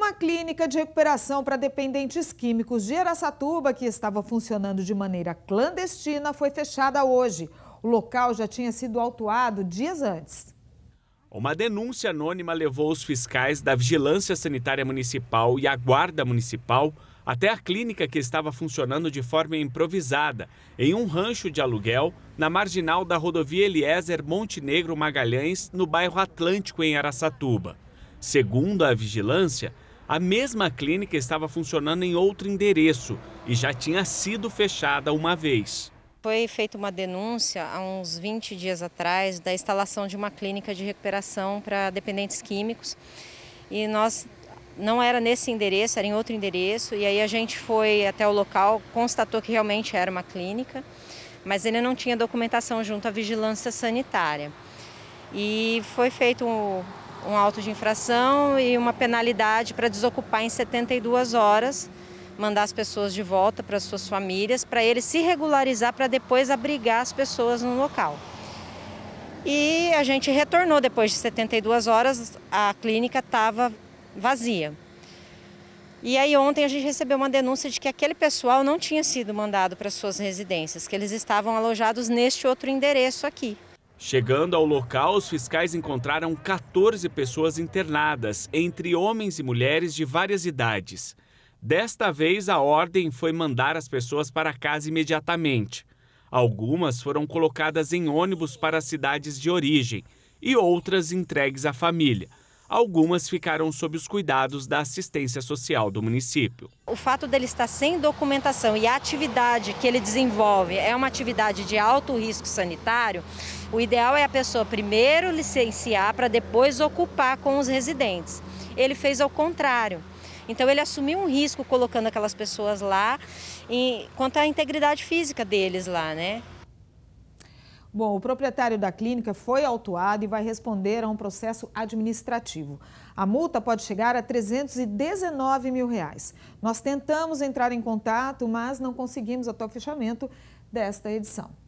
uma clínica de recuperação para dependentes químicos de Aracatuba, que estava funcionando de maneira clandestina, foi fechada hoje. O local já tinha sido autuado dias antes. Uma denúncia anônima levou os fiscais da Vigilância Sanitária Municipal e a Guarda Municipal até a clínica que estava funcionando de forma improvisada, em um rancho de aluguel, na marginal da rodovia Eliezer Montenegro Magalhães, no bairro Atlântico, em Araçatuba. Segundo a vigilância, a mesma clínica estava funcionando em outro endereço e já tinha sido fechada uma vez. Foi feita uma denúncia há uns 20 dias atrás da instalação de uma clínica de recuperação para dependentes químicos. E nós não era nesse endereço, era em outro endereço. E aí a gente foi até o local, constatou que realmente era uma clínica, mas ele não tinha documentação junto à vigilância sanitária. E foi feito um auto de infração e uma penalidade para desocupar em 72 horas, mandar as pessoas de volta para suas famílias, para ele se regularizar para depois abrigar as pessoas no local. E a gente retornou depois de 72 horas, a clínica estava vazia. E aí ontem a gente recebeu uma denúncia de que aquele pessoal não tinha sido mandado para suas residências, que eles estavam alojados neste outro endereço aqui, Chegando ao local, os fiscais encontraram 14 pessoas internadas, entre homens e mulheres de várias idades. Desta vez, a ordem foi mandar as pessoas para casa imediatamente. Algumas foram colocadas em ônibus para as cidades de origem e outras entregues à família algumas ficaram sob os cuidados da assistência social do município. O fato dele estar sem documentação e a atividade que ele desenvolve é uma atividade de alto risco sanitário, o ideal é a pessoa primeiro licenciar para depois ocupar com os residentes. Ele fez ao contrário. Então ele assumiu um risco colocando aquelas pessoas lá em, quanto à integridade física deles lá, né? Bom, o proprietário da clínica foi autuado e vai responder a um processo administrativo. A multa pode chegar a 319 mil reais. Nós tentamos entrar em contato, mas não conseguimos até o fechamento desta edição.